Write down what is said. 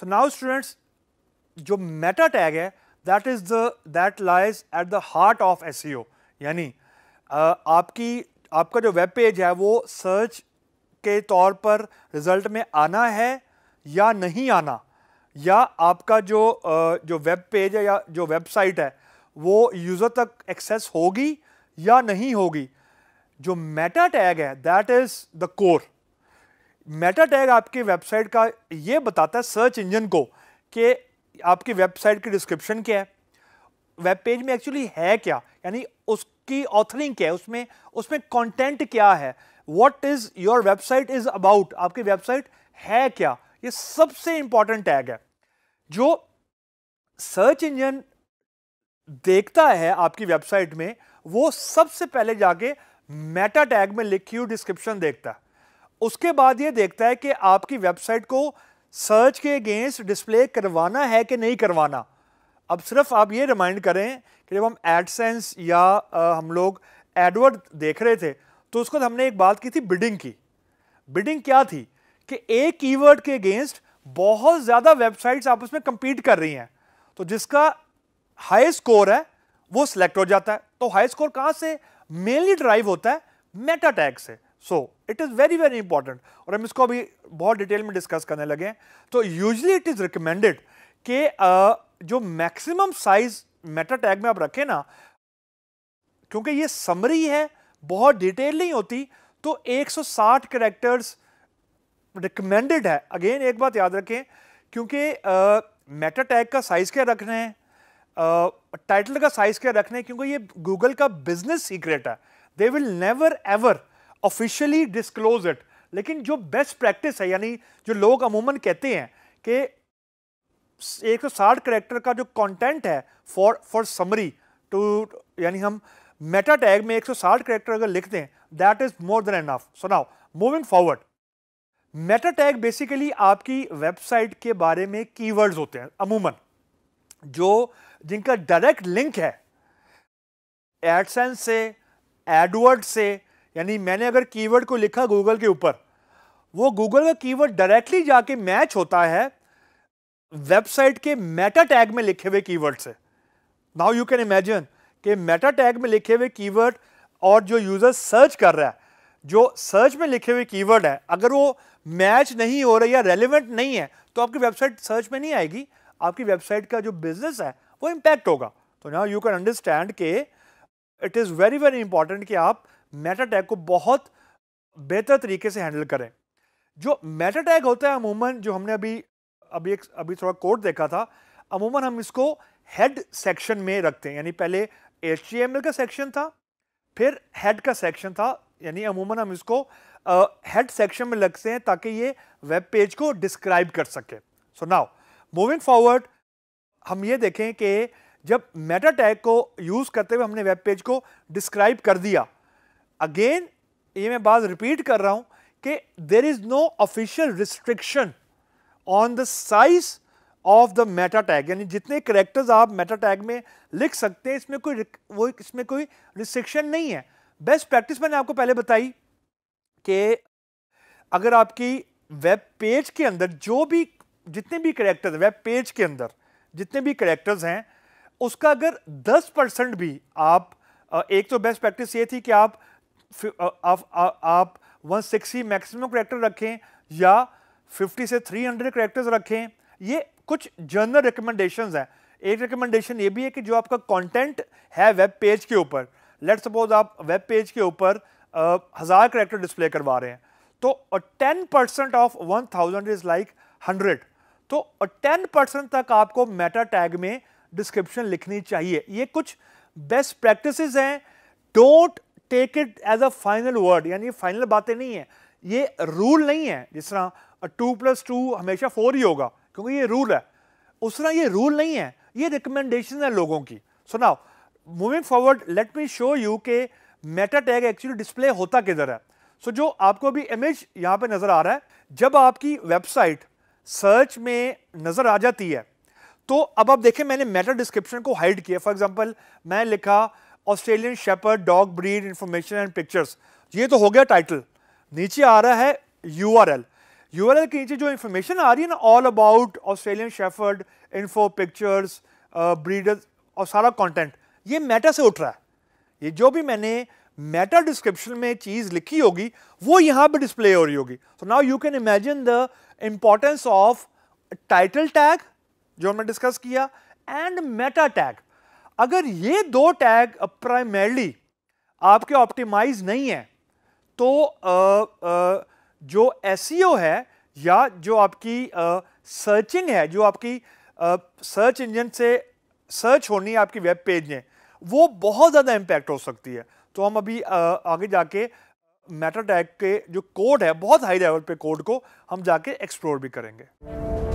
सो now students जो meta tag है that is the that lies at the heart of S यानी आपकी आपका जो वेब पेज है वो सर्च के तौर पर रिजल्ट में आना है या नहीं आना या आपका जो जो वेब पेज है या जो वेबसाइट है वो यूज़र तक एक्सेस होगी या नहीं होगी जो मेटा टैग है that is the core meta tag आपकी वेबसाइट का ये बताता है सर्च इंजन को कि आपकी वेबसाइट की डिस्क्रिप्शन क्या है वेब पेज में एक्चुअली है क्या यानी उसकी ऑथरिंग क्या है उसमें उसमें कंटेंट क्या है what is your website is about आपकी वेबसाइट है क्या ये सबसे इंपॉर्टेंट टैग है जो सर्च इंजन देखता है आपकी वेबसाइट में वो सबसे पहले जाके मेटा टैग में लिखी हुई डिस्क्रिप्शन देखता है उसके बाद ये देखता है कि आपकी वेबसाइट को सर्च के अगेंस्ट डिस्प्ले करवाना है कि नहीं करवाना अब सिर्फ आप ये रिमाइंड करें कि जब हम एडसेंस या आ, हम लोग एडवर्ड देख रहे थे तो उसको तो हमने एक बात की थी बिडिंग की बिडिंग क्या थी कि एक कीवर्ड के अगेंस्ट बहुत ज़्यादा वेबसाइट्स आपस में कंपीट कर रही हैं तो जिसका हाई स्कोर है वो सिलेक्ट हो जाता है तो हाई स्कोर कहाँ से मेनली ड्राइव होता है मेटा टैग से so it is very very important और हम इसको अभी बहुत डिटेल में डिस्कस करने लगे तो यूजली इट इज़ रिकमेंडेड कि जो मैक्सिमम साइज मेटा टैग में आप रखें ना क्योंकि ये समरी है बहुत डिटेल नहीं होती तो 160 करेक्टर्स रिकमेंडेड है अगेन एक बात याद रखें क्योंकि मेटा टैग का साइज़ क्या रख रहे हैं टाइटल का साइज़ क्या रखना है क्योंकि ये गूगल का बिजनेस सीक्रेट है they will never ever officially disclose it लेकिन जो बेस्ट प्रैक्टिस है यानी जो लोग अमूमन कहते हैं कि 160 करेक्टर का जो कंटेंट है फॉर फॉर समरी टू यानी हम मेटा टैग में 160 करेक्टर अगर लिख दें that is more than enough so now moving forward meta tag basically आपकी वेबसाइट के बारे में कीवर्ड्स होते हैं अमूमन जो जिनका डायरेक्ट लिंक है एडसेंस से एडवर्ड से यानी मैंने अगर कीवर्ड को लिखा गूगल के ऊपर वो गूगल का कीवर्ड डायरेक्टली जाके मैच होता है वेबसाइट के मेटा टैग में लिखे हुए कीवर्ड से नाउ यू कैन इमेजिन कि मेटा टैग में लिखे हुए कीवर्ड और जो यूज़र सर्च कर रहा है जो सर्च में लिखे हुए कीवर्ड है अगर वो मैच नहीं हो रही या रेलिवेंट नहीं है तो आपकी वेबसाइट सर्च में नहीं आएगी आपकी वेबसाइट का जो बिजनेस है वो इम्पैक्ट होगा तो नाउ यू कैन अंडरस्टैंड के it is very very important कि आप मेटा टैग को बहुत बेहतर तरीके से हैंडल करें जो मेटा टैग होता है अमूमन जो हमने अभी अभी एक अभी थोड़ा कोड देखा था अमूमन हम इसको हेड सेक्शन में रखते हैं यानी पहले एच का सेक्शन था फिर हेड का सेक्शन था यानी अमूमन हम इसको हेड uh, सेक्शन में लगते हैं ताकि ये वेब पेज को डिस्क्राइब कर सके सो नाउ मूविंग फॉरवर्ड हम ये देखें कि जब मेटा टैग को यूज़ करते हुए हमने वेब पेज को डिस्क्राइब कर दिया अगेन ये मैं बात रिपीट कर रहा हूं कि there is no official restriction on the size of the meta tag यानी जितने करेक्टर्स आप मेटा टैग में लिख सकते हैं इसमें कोई वो इसमें कोई रिस्ट्रिक्शन नहीं है बेस्ट प्रैक्टिस मैंने आपको पहले बताई कि अगर आपकी वेब पेज के अंदर जो भी जितने भी करेक्टर्स वेब पेज के अंदर जितने भी करेक्टर्स हैं उसका अगर 10 परसेंट भी आप एक तो बेस्ट प्रैक्टिस ये थी कि आप आप वन सिक्सटी मैक्सिमम करेक्टर रखें या 50 से 300 हंड्रेड करेक्टर्स रखें ये कुछ जनरल रिकमेंडेशंस हैं एक रिकमेंडेशन ये भी है कि जो आपका कंटेंट है वेब पेज के ऊपर लेट सपोज आप वेब पेज के ऊपर हज़ार करेक्टर डिस्प्ले करवा रहे हैं तो ten percent of one thousand is like hundred तो टेन परसेंट तक आपको मेटा टैग में डिस्क्रिप्शन लिखनी चाहिए ये कुछ बेस्ट प्रैक्टिसेस हैं don't take it as a final word यानी फाइनल बातें नहीं है ये रूल नहीं है जिस तरह टू प्लस टू हमेशा फोर ही होगा क्योंकि ये रूल है उस तरह ये रूल नहीं है ये रिकमेंडेशन है लोगों की सुनाओ moving forward let me show you के मेटा टैग एक्चुअली डिस्प्ले होता किधर है सो so, जो आपको अभी इमेज यहाँ पे नज़र आ रहा है जब आपकी वेबसाइट सर्च में नज़र आ जाती है तो अब आप देखें मैंने मेटा डिस्क्रिप्शन को हाइड किया फॉर एग्जांपल मैं लिखा Australian shepherd dog breed information and pictures ये तो हो गया टाइटल नीचे आ रहा है U R L U R L के नीचे जो इन्फॉर्मेशन आ रही है ना all about Australian shepherd info pictures breeders और सारा कॉन्टेंट ये मेटा से उठ रहा है ये जो भी मैंने मेटा डिस्क्रिप्शन में चीज़ लिखी होगी वो यहाँ पर डिस्प्ले हो रही होगी so now you can imagine the importance of title tag जो हमने डिस्कस किया एंड मेटा टैग अगर ये दो टैग प्राइमरली आपके ऑप्टिमाइज नहीं है तो आ, आ, जो एस e है या जो आपकी सर्चिंग है जो आपकी सर्च इंजन से सर्च होनी है आपकी वेब पेज में वो बहुत ज़्यादा इम्पैक्ट हो सकती है तो हम अभी आ, आगे जाके मेटा टैग के जो कोड है बहुत हाई लेवल पे कोड को हम जाके एक्सप्लोर भी करेंगे